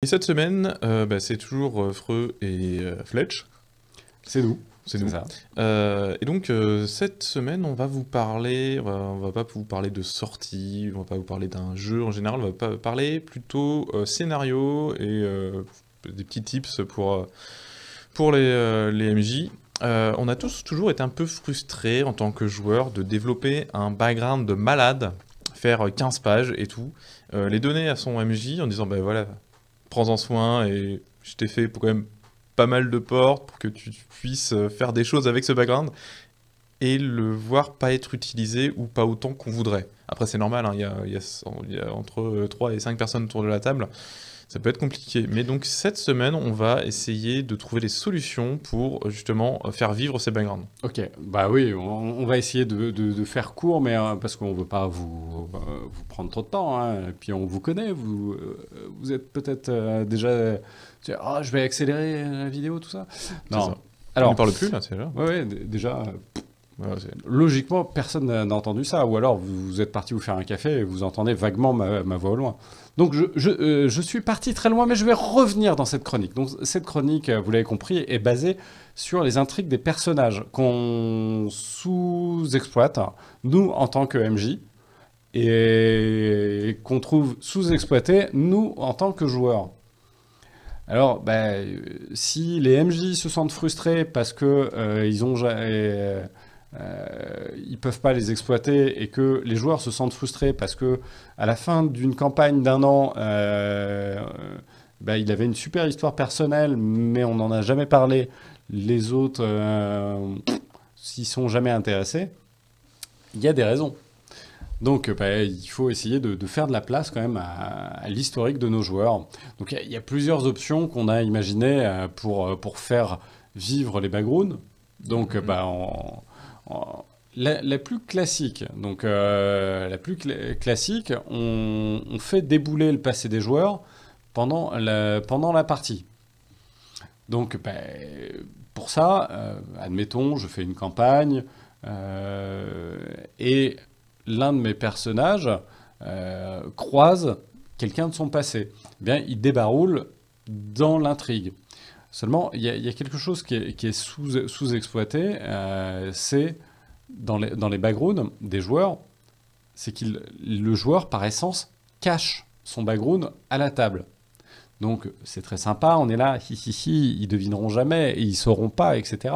Et cette semaine, euh, bah, c'est toujours euh, Freux et euh, Fletch. C'est nous. C'est nous. Ça. et donc, cette semaine, on va vous parler, on va pas vous parler de sortie, on va pas vous parler d'un jeu en général, on va pas parler plutôt scénario et des petits tips pour, pour les, les MJ. on a tous toujours été un peu frustrés en tant que joueur de développer un background de malade, faire 15 pages et tout, les donner à son MJ en disant, ben voilà, prends-en soin et je t'ai fait pour quand même pas mal de portes pour que tu puisses euh, faire des choses avec ce background et le voir pas être utilisé ou pas autant qu'on voudrait. Après, c'est normal, hein, il y, y, a, entre 3 euh, et 5 personnes autour de la table ça peut être compliqué. Mais donc cette semaine, on va essayer de trouver des solutions pour euh, justement euh, faire vivre ces backgrounds. Ok, bah oui, on, va essayer de, faire court, mais euh, parce qu'on ne veut pas vous, prendre trop de temps. Hein. Et puis on vous connaît, vous, vous êtes peut-être déjà... Tu ah, je vais accélérer la vidéo, tout ça. Non. Alors, on ne parle plus là, déjà. Oui, déjà, Logiquement, personne n'a entendu ça. Ou alors, vous, êtes parti vous faire un café et vous entendez vaguement ma, voix au loin. Donc, euh, je, suis parti très loin, mais je vais revenir dans cette chronique. Donc, cette chronique, euh, vous l'avez compris, est basée sur les intrigues des personnages qu'on sous-exploite, nous, en tant que MJ, et qu'on trouve sous exploités nous, en tant que joueurs. Alors, bah, euh, si les MJ se sentent frustrés parce que ils ont euh, ils peuvent pas les exploiter et que les joueurs se sentent frustrés parce que à la fin d'une campagne d'un an, euh, bah, il avait une super histoire personnelle, mais on n'en a jamais parlé. Les autres s'ils euh, s'y sont jamais intéressés. Il y a des raisons. Donc, euh, bah, il faut essayer de, faire de la place quand même à, l'historique de nos joueurs. Donc, il y, a plusieurs options qu'on a imaginées euh, pour, pour faire vivre les backgrounds. Donc, mhm. bah, on, euh, la, plus classique, donc euh, la plus classique, on, fait débouler le passé des joueurs pendant la, pendant la partie. Donc, ben, pour ça, euh, admettons, je fais une campagne et l'un de mes personnages croise quelqu'un de son passé. Eh bien, il débaroule dans l'intrigue. Seulement, il y, a quelque chose qui est, sous-exploité, c'est dans les, dans les backgrounds des joueurs, c'est que le joueur, par essence, cache son background à la table. Donc c'est très sympa, on est là, ils ne ils devineront jamais, et ils sauront pas, etc.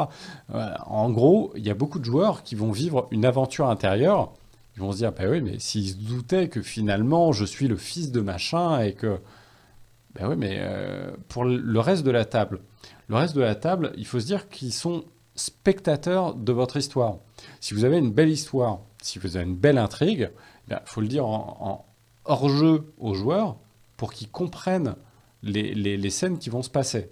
Euh, en gros, il y a beaucoup de joueurs qui vont vivre une aventure intérieure. Ils vont se dire, bah oui, mais s'ils se doutaient que finalement je suis le fils de machin et que... Ben oui, mais euh, pour le reste de la table, le reste de la table, il faut se dire qu'ils sont spectateur de votre histoire. Si vous avez une belle histoire, si vous avez une belle intrigue, eh il faut le dire en, hors-jeu aux joueurs pour qu'ils comprennent les, scènes qui vont se passer.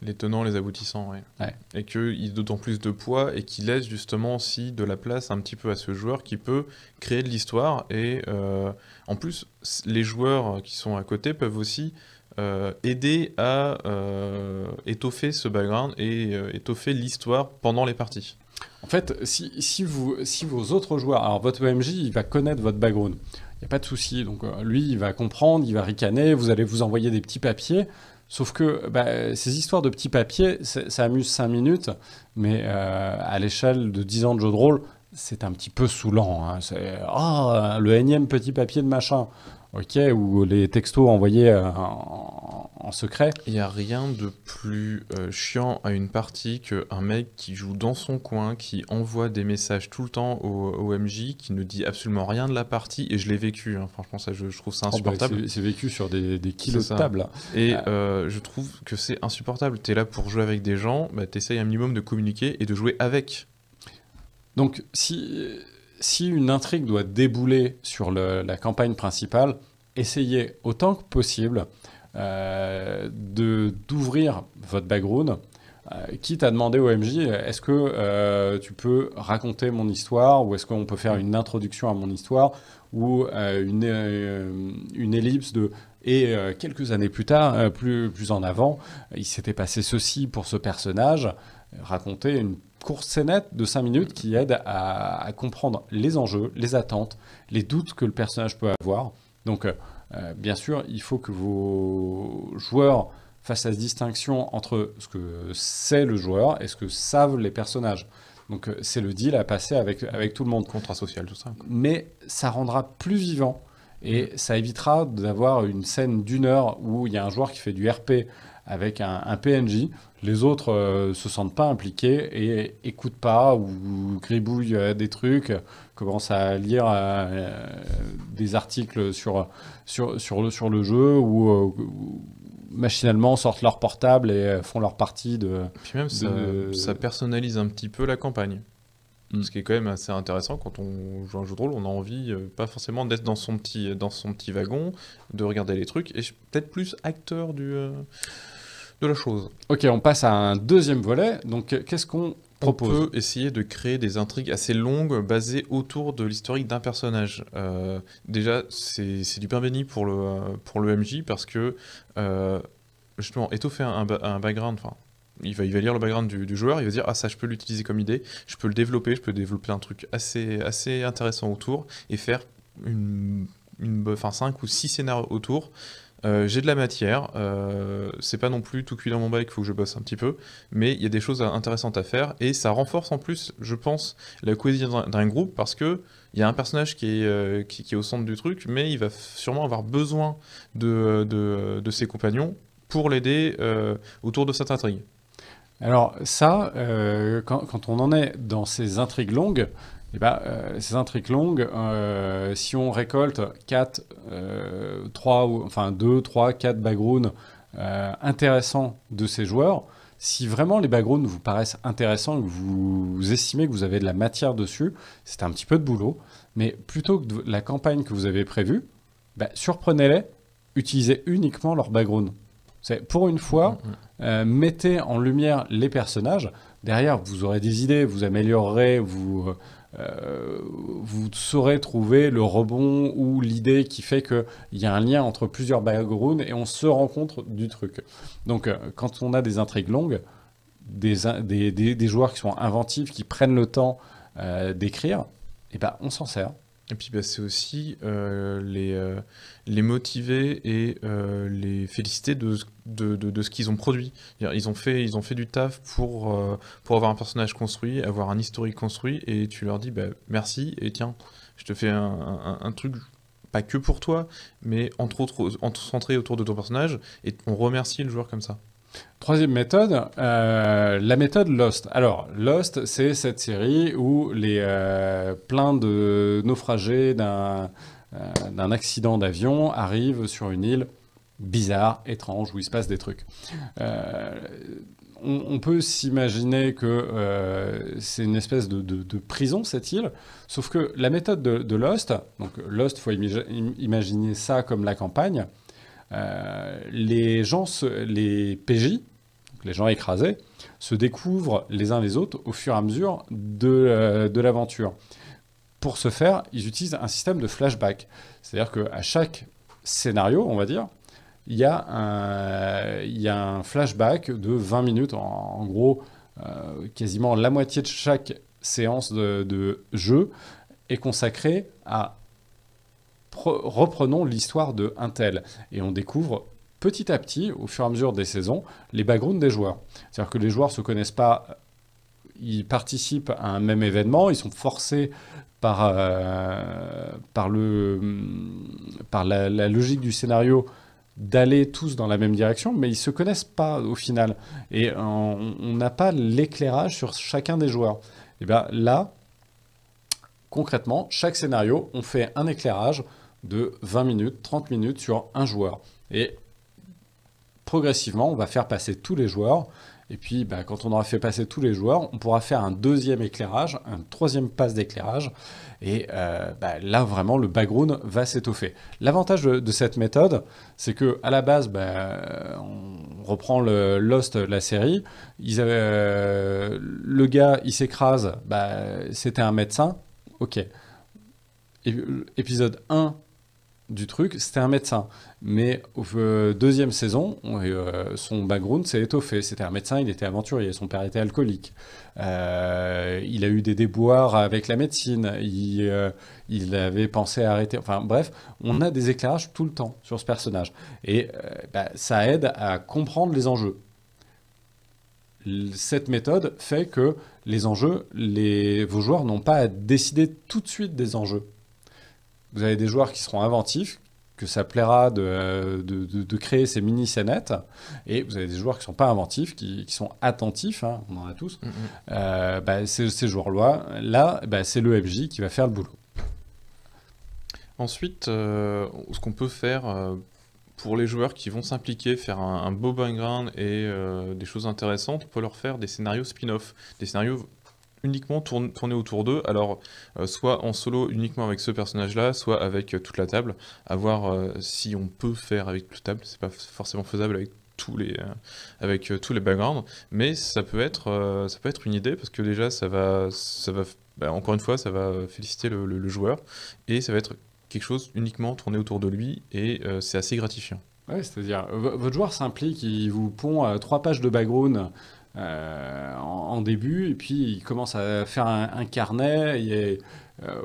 Les tenants, les aboutissants, oui. Et qu'ils d'autant plus de poids et qui laissent justement aussi de la place un petit peu à ce joueur qui peut créer de l'histoire. Et euh, en plus, les joueurs qui sont à côté peuvent aussi euh, aider à euh, étoffer ce background et euh, étoffer l'histoire pendant les parties. En fait, si, vous, si vos autres joueurs, alors votre OMj il va connaître votre background, il n'y a pas de souci. Donc lui, il va comprendre, il va ricaner, vous allez vous envoyer des petits papiers. Sauf que bah, ces histoires de petits papiers, ça amuse 5 minutes, mais à l'échelle de 10 ans de jeu de rôle, c'est un petit peu saoulant. Hein. Ah, le énième petit papier de machin. Ok, ou les textos envoyés euh, en, secret. Il n'y a rien de plus euh, chiant à une partie qu'un mec qui joue dans son coin, qui envoie des messages tout le temps au, MJ, qui ne dit absolument rien de la partie, et je l'ai vécu, hein. franchement, ça, je, trouve ça oh, bah, insupportable. c'est vécu sur des, kilos de table. Et euh. je trouve que c'est insupportable. Tu es là pour jouer avec des gens, bah, tu essayes un minimum de communiquer et de jouer avec. Donc, si, si une intrigue doit débouler sur la campagne principale, essayez autant que possible euh, d'ouvrir votre background, Qui euh, quitte à demander au MJ est-ce que euh, tu peux raconter mon histoire ou est-ce qu'on peut faire une introduction à mon histoire ou une, une ellipse de et quelques années plus tard, plus, plus en avant, il s'était passé ceci pour ce personnage, raconter une courte scénette de 5 minutes qui aide à, comprendre les enjeux, les attentes, les doutes que le personnage peut avoir. Donc, euh, euh, bien sûr, il faut que vos joueurs fassent la distinction entre ce que sait le joueur et ce que savent les personnages. Donc, euh, c'est le deal à passer avec, avec tout le monde. Contrat social, tout ça. Mais ça rendra plus vivant et ça évitera d'avoir une scène d'une heure où il y a un joueur qui fait du RP avec un, PNJ. Les autres euh, se sentent pas impliqués et écoutent pas ou, gribouillent euh, des trucs, commencent à lire euh, des articles sur, sur, sur, le, sur le jeu ou, machinalement sortent leur portable et font leur partie de. Puis même, Ça, personnalise un petit peu la campagne. Mm. Ce qui est quand même assez intéressant quand on joue un jeu de rôle, on a envie pas forcément d'être dans son petit dans son petit wagon, de regarder les trucs et peut-être plus acteur du la chose. Ok, on passe à un deuxième volet. Donc, qu'est-ce qu'on propose On peut essayer de créer des intrigues assez longues basées autour de l'historique d'un personnage. Euh, déjà, c'est du bien béni pour le, pour le MJ parce que, euh, justement, étoffer un, un background, enfin, il va, lire le background du, joueur, il va dire ah ça je peux l'utiliser comme idée, je peux le développer, je peux développer un truc assez, assez intéressant autour et faire une, une, 5 ou 6 scénarios autour. Euh, j'ai de la matière, euh, c'est pas non plus tout cuit dans mon bail il faut que je bosse un petit peu, mais il y a des choses intéressantes à faire et ça renforce en plus, je pense, la cohésion d'un groupe parce que il y a un personnage qui est, euh, au centre du truc, mais il va sûrement avoir besoin de, ses compagnons pour l'aider autour de cette intrigue. Alors ça, quand, on en est dans ces intrigues longues, c'est un truc ces euh, si on récolte 4, euh, ou enfin 2, 3, 4 backgrounds euh, intéressants de ces joueurs, si vraiment les backgrounds vous paraissent intéressants, que vous estimez que vous avez de la matière dessus, c'est un petit peu de boulot, mais plutôt que la campagne que vous avez prévue, bah, surprenez-les, utilisez uniquement leurs backgrounds. pour une fois, mm, mm. mettez en lumière les personnages. Derrière, vous aurez des idées, vous améliorerez, vous, euh, vous saurez trouver le rebond ou l'idée qui fait qu'il y a un lien entre plusieurs backgrounds et on se rencontre du truc. Donc, euh, quand on a des intrigues longues, des, des, joueurs qui sont inventifs, qui prennent le temps euh, d'écrire, et eh ben, on s'en sert. Et puis bah, c'est aussi euh, euh, les, motiver et euh, les féliciter de, de, ce qu'ils ont produit. Ils ont, fait, ils ont fait du taf pour, pour avoir un personnage construit, avoir un historique construit, et tu leur dis bah, merci, et tiens, je te fais un, un truc pas que pour toi, mais entre autres, centré autour de ton personnage, et on remercie le joueur comme ça. Troisième méthode, euh, la méthode Lost. Alors, Lost, c'est cette série où les euh, pleins de naufragés euh, d'un accident d'avion arrivent sur une île bizarre, étrange, où il se passe des trucs. On, peut s'imaginer que c'est une espèce de, prison, cette île, sauf que la méthode de, Lost, donc Lost, faut imaginer ça comme la campagne, euh, les gens, les PJ, les gens écrasés, se découvrent les uns les autres au fur et à mesure de, euh, de l'aventure. Pour ce faire, ils utilisent un système de flashback. C'est-à-dire qu'à chaque scénario, on va dire, il y, a un, il un flashback de 20 minutes, en, gros, euh, quasiment la moitié de chaque séance de, de jeu est consacrée à reprenons l'histoire de Intel Et on découvre petit à petit, au fur et à mesure des saisons, les backgrounds des joueurs. C'est-à-dire que les joueurs ne se connaissent pas, euh, ils participent à un même événement, ils sont forcés par, euh, par, le, hmm, par la, logique du scénario d'aller tous dans la même direction, mais ils ne se connaissent pas au final. Et on n'a pas l'éclairage sur chacun des joueurs. Et bien là, concrètement, chaque scénario, on fait un éclairage de 20 minutes, 30 minutes sur un joueur. Et progressivement, on va faire passer tous les joueurs. Et puis, bah, quand on aura fait passer tous les joueurs, on pourra faire un deuxième éclairage, un troisième passe d'éclairage. Et euh, bah, là, vraiment, le background va s'étoffer. L'avantage de, cette méthode, c'est que à la base, bah, on reprend le Lost, la série. Euh, le gars, il s'écrase. C'était un médecin. Ok. Épisode 1, du truc, c'était un médecin. Mais euh, deuxième saison, euh, son background s'est étoffé. C'était un médecin, il était aventurier, son père était alcoolique. Euh, il a eu des déboires avec la médecine. Il, avait pensé arrêter. Enfin bref, on a des éclairages tout le temps sur ce personnage. Et bah, ça aide à comprendre les enjeux. Cette méthode fait que les enjeux, les, vos joueurs n'ont pas à décider tout de suite des enjeux vous avez des joueurs qui seront inventifs, que ça plaira de, de, créer ces mini-scénettes. Et vous avez des joueurs qui ne sont pas inventifs, qui, sont attentifs, hein, on en a tous. Euh, bah, ces, joueurs-là, là, bah, c'est le qui va faire le boulot. Ensuite, euh, ce qu'on peut faire euh, pour les joueurs qui vont s'impliquer, faire un, un, beau background et des choses intéressantes, on peut leur faire des scénarios spin-off, des scénarios uniquement tourner, autour d'eux, alors euh, soit en solo uniquement avec ce personnage-là, soit avec euh, toute la table, à voir euh, si on peut faire avec toute la table, c'est pas forcément faisable avec tous les, avec, tous les backgrounds, mais ça peut, être, ça peut être une idée, parce que déjà ça va, ça va bah, encore une fois, ça va féliciter le, joueur, et ça va être quelque chose uniquement tourné autour de lui, et c'est assez gratifiant. Ouais, c'est-à-dire, votre joueur s'implique, il vous pond trois pages de background euh, en, début, et puis il commence à faire un, carnet euh,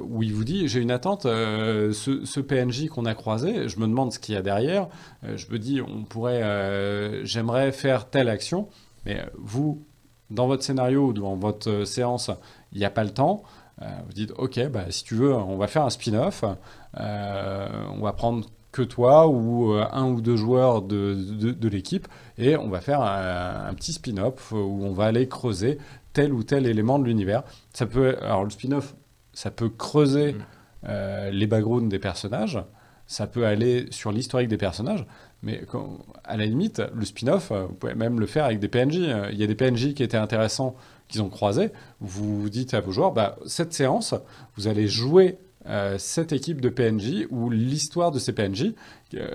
où il vous dit j'ai une attente, euh, ce, ce, PNJ qu'on a croisé, je me demande ce qu'il y a derrière, je me dis on pourrait, j'aimerais faire telle action, mais vous, dans votre scénario ou dans votre séance, il n'y a pas le temps. vous dites ok, bah, si tu veux, on va faire un spin-off, on va prendre que toi ou euh, un ou deux joueurs de, de, l'équipe et on va faire un, petit spin-off où on va aller creuser tel ou tel élément de l'univers. Ça peut, alors le spin-off, ça peut creuser mm. euh, les backgrounds des personnages, ça peut aller sur l'historique des personnages, mais quand, à la limite, le spin-off, euh, vous pouvez même le faire avec des PNJ. Il y a des PNJ qui étaient intéressants, qu'ils ont croisés. Vous dites à vos joueurs, bah, cette séance, vous allez jouer euh, cette équipe de PNJ ou l'histoire de ces PNJ, euh,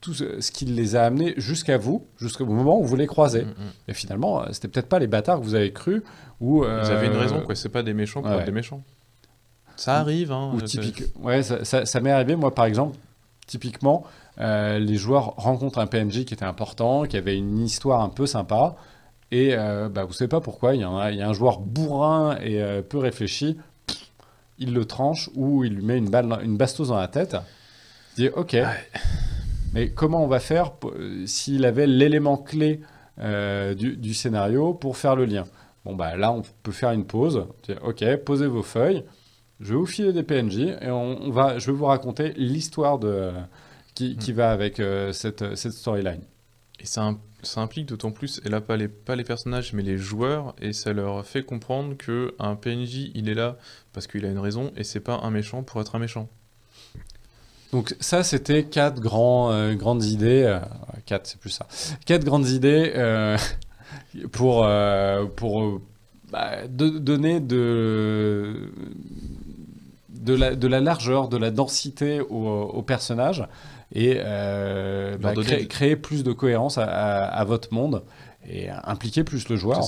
tout ce, qui les a amenés jusqu'à vous, jusqu'au moment où vous les croisez. Mm, mm. Et finalement, euh, c'était peut-être pas les bâtards que vous avez cru ou vous avez une raison quoi, c'est pas des méchants pour des méchants. Ça arrive hein, ouais, ça, m'est arrivé moi par exemple typiquement les joueurs rencontrent un PNJ qui était important, qui avait une histoire un peu sympa et bah, vous savez pas pourquoi, il y, y, a un joueur bourrin et peu réfléchi il le tranche ou il lui met une balle, une dans la tête. Il dit ok, mais comment on va faire euh, s'il avait l'élément clé euh, du, scénario pour faire le lien Bon bah là on peut faire une pause. Dit, ok, posez vos feuilles. Je vais vous filer des PNJ et on, va, je vais vous raconter l'histoire de qui, mm. va avec euh, cette storyline. Et ça, implique d'autant plus, et là pas les, pas les personnages mais les joueurs, et ça leur fait comprendre que un PNJ il est là parce qu'il a une raison et c'est pas un méchant pour être un méchant. Donc ça c'était quatre euh, grandes idées, euh, quatre c'est plus ça, quatre grandes idées euh, pour, pour bah, donner de, de, la, de la largeur, de la densité aux au personnages et euh, bah, créer, plus de cohérence à, votre monde et impliquer plus le joueur.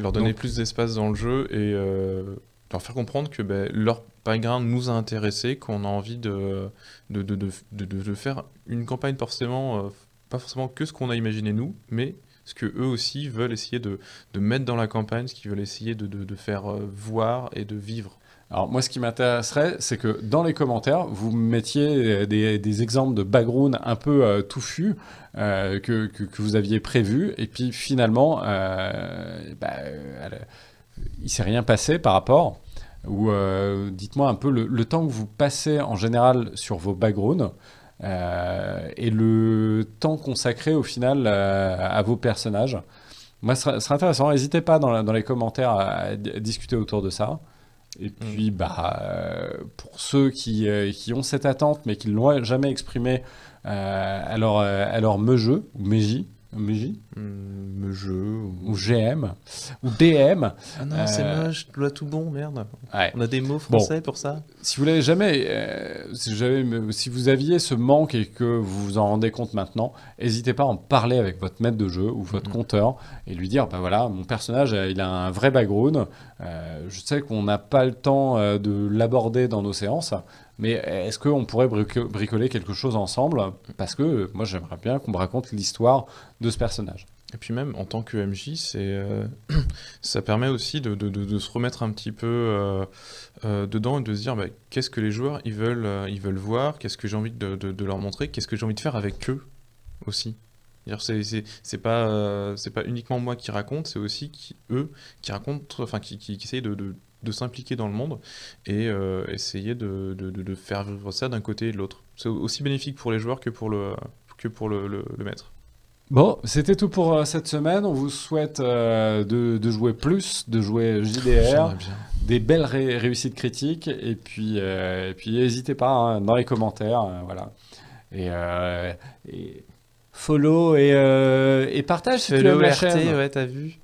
Leur donner plus d'espace dans le jeu et euh, leur faire comprendre que ben, leur background nous a intéressé, qu'on a envie de de, de, de, de, faire une campagne forcément, euh, pas forcément que ce qu'on a imaginé nous, mais ce que eux aussi veulent essayer de, mettre dans la campagne, ce qu'ils veulent essayer de, faire voir et de vivre. Alors moi, ce qui m'intéresserait, c'est que dans les commentaires, vous mettiez des, exemples de background un peu euh, touffus euh, que, vous aviez prévus, et puis finalement, euh, bah, il s'est rien passé par rapport. Ou dites-moi un peu le, temps que vous passez en général sur vos backgrounds. et le temps consacré au final à vos personnages. Moi, ce serait, intéressant. N'hésitez pas dans, les commentaires à, discuter autour de ça. Et puis, bah, euh, pour ceux qui, euh, qui, ont cette attente, mais qui ne l'ont jamais exprimée alors euh, à, leur, ou meji, MJ mmh, hum, jeu ou... GM ou DM. Ah non, c'est euh, moche, tout bon, merde. On a des mots français pour ça. Si vous l'avez jamais, euh, euh, si, vous aviez ce manque et que vous vous en rendez compte maintenant, n'hésitez pas à en parler avec votre maître de jeu ou votre hum. compteur et lui dire, bah voilà, mon personnage, il a un vrai background. je sais qu'on n'a pas le temps de l'aborder dans nos séances. Mais est-ce qu'on pourrait bricoler quelque chose ensemble Parce que moi, j'aimerais bien qu'on me raconte l'histoire de ce personnage. Et puis même en tant que MJ, c'est euh, ça permet aussi de, se remettre un petit peu euh, euh, dedans et de se dire bah, qu'est-ce que les joueurs ils veulent ils veulent voir, qu'est-ce que j'ai envie de, leur montrer, qu'est-ce que j'ai envie de faire avec eux aussi. C'est pas c'est pas uniquement moi qui raconte, c'est aussi eux qui racontent, enfin qui, qui, qui essayent de, de s'impliquer dans le monde et euh, essayer de, de, faire vivre ça d'un côté et de l'autre. C'est aussi bénéfique pour les joueurs que pour le, que pour le, le, maître. Bon, c'était tout pour euh, cette semaine. On vous souhaite euh, de, de, jouer plus, de jouer JDR, des belles réussites critiques, et puis puis n'hésitez pas hein, dans les commentaires, voilà. Et, follow et, et partage ce RT, vu.